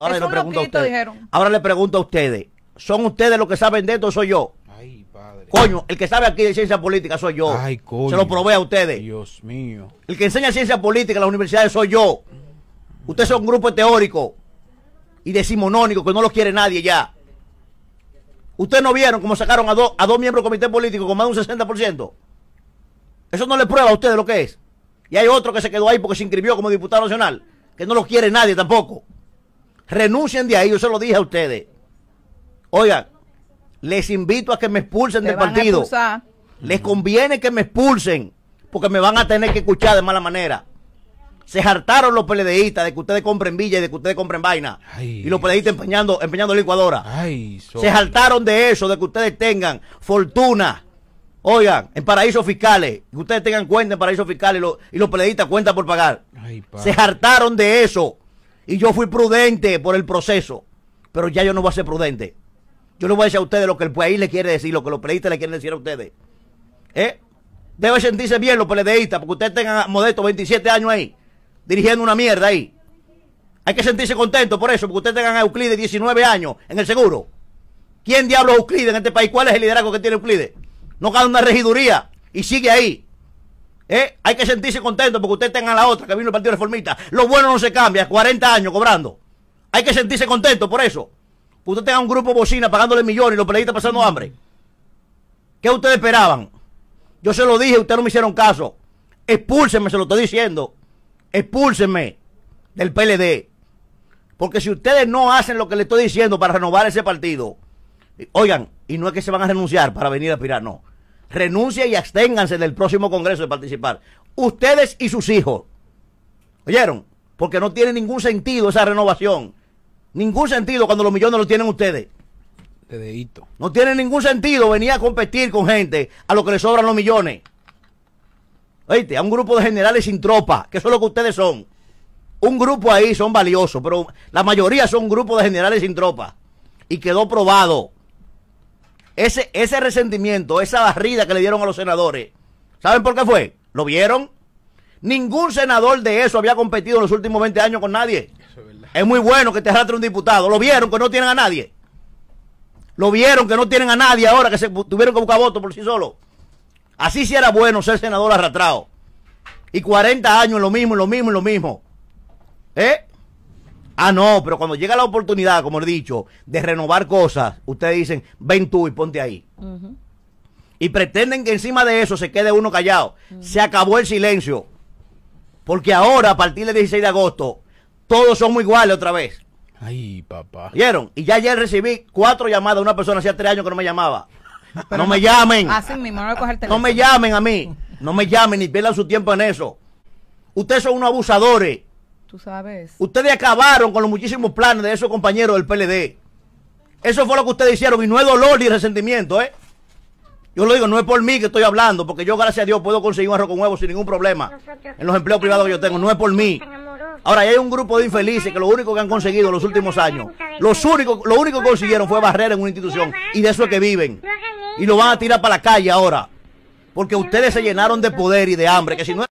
Ahora le pregunto a ustedes. Ahora le pregunto a ustedes. ¿Son ustedes los que saben de esto o soy yo? Coño, el que sabe aquí de ciencia política soy yo. Se lo probé a ustedes. Dios mío. El que enseña ciencia política en las universidades soy yo. Ustedes son un grupo teórico y decimonónico que no lo quiere nadie ya. Ustedes no vieron cómo sacaron a, a dos miembros del comité político con más de un 60%. Eso no le prueba a ustedes lo que es. Y hay otro que se quedó ahí porque se inscribió como diputado nacional, que no lo quiere nadie tampoco. Renuncien de ahí, yo se lo dije a ustedes. Oigan, les invito a que me expulsen del partido. Les conviene que me expulsen, porque me van a tener que escuchar de mala manera. Se hartaron los peledeístas de que ustedes compren villa y de que ustedes compren vaina. y los PLDistas empeñando, empeñando licuadora. se hartaron de eso, de que ustedes tengan fortuna. Oigan, en paraísos fiscales, que ustedes tengan cuenta en paraísos fiscales y los, y los cuentan por pagar. se hartaron de eso. Y yo fui prudente por el proceso. Pero ya yo no voy a ser prudente. Yo no voy a decir a ustedes lo que el país le quiere decir, lo que los peleistas le quieren decir a ustedes. ¿Eh? Debe sentirse bien los peledeístas, porque ustedes tengan modesto 27 años ahí, dirigiendo una mierda ahí. Hay que sentirse contento por eso, porque ustedes tengan a Euclides 19 años en el seguro. ¿Quién diablos Euclides en este país? ¿Cuál es el liderazgo que tiene Euclides? No gana una regiduría y sigue ahí. Eh, hay que sentirse contento porque usted tenga la otra que vino el Partido Reformista. Lo bueno no se cambia, 40 años cobrando. Hay que sentirse contento por eso. Que usted tenga un grupo bocina pagándole millones y los periodistas pasando hambre. ¿Qué ustedes esperaban? Yo se lo dije, ustedes no me hicieron caso. Expúlsenme, se lo estoy diciendo. Expúlsenme del PLD. Porque si ustedes no hacen lo que le estoy diciendo para renovar ese partido, oigan, y no es que se van a renunciar para venir a aspirar, no renuncia y absténganse del próximo Congreso de participar. Ustedes y sus hijos. ¿Oyeron? Porque no tiene ningún sentido esa renovación. Ningún sentido cuando los millones los tienen ustedes. No tiene ningún sentido venir a competir con gente a lo que le sobran los millones. Oíste, a un grupo de generales sin tropa, que eso es lo que ustedes son. Un grupo ahí son valiosos, pero la mayoría son grupos de generales sin tropa. Y quedó probado ese, resentimiento, esa barrida que le dieron a los senadores, ¿saben por qué fue? ¿Lo vieron? Ningún senador de eso había competido en los últimos 20 años con nadie. es, muy bueno que te arrastre un diputado. Lo vieron que no tienen a nadie. Lo vieron que no tienen a nadie ahora que se tuvieron que buscar votos por sí solo Así sí era bueno ser senador arrastrado. Y 40 años lo mismo, lo mismo, lo mismo. ¿Eh? Ah, no, pero cuando llega la oportunidad, como he dicho, de renovar cosas, ustedes dicen, ven tú y ponte ahí. Y pretenden que encima de eso se quede uno callado. Se acabó el silencio. Porque ahora, a partir del 16 de agosto, todos somos iguales otra vez. Ay, papá. ¿Vieron? Y ya ayer recibí cuatro llamadas de una persona hacía tres años que no me llamaba. no me llamen. no, coger no me llamen a mí. No me llamen ni pierdan su tiempo en eso. Ustedes son unos abusadores sabes. Ustedes acabaron con los muchísimos planes de esos compañeros del PLD. Eso fue lo que ustedes hicieron y no es dolor ni resentimiento, ¿eh? Yo lo digo, no es por mí que estoy hablando, porque yo, gracias a Dios, puedo conseguir un arroz con huevo sin ningún problema en los empleos privados que yo tengo. No es por mí. Ahora, hay un grupo de infelices que lo único que han conseguido en los últimos años, los únicos, lo único que consiguieron fue barrer en una institución, y de eso es que viven. Y lo van a tirar para la calle ahora, porque ustedes se llenaron de poder y de hambre, que si no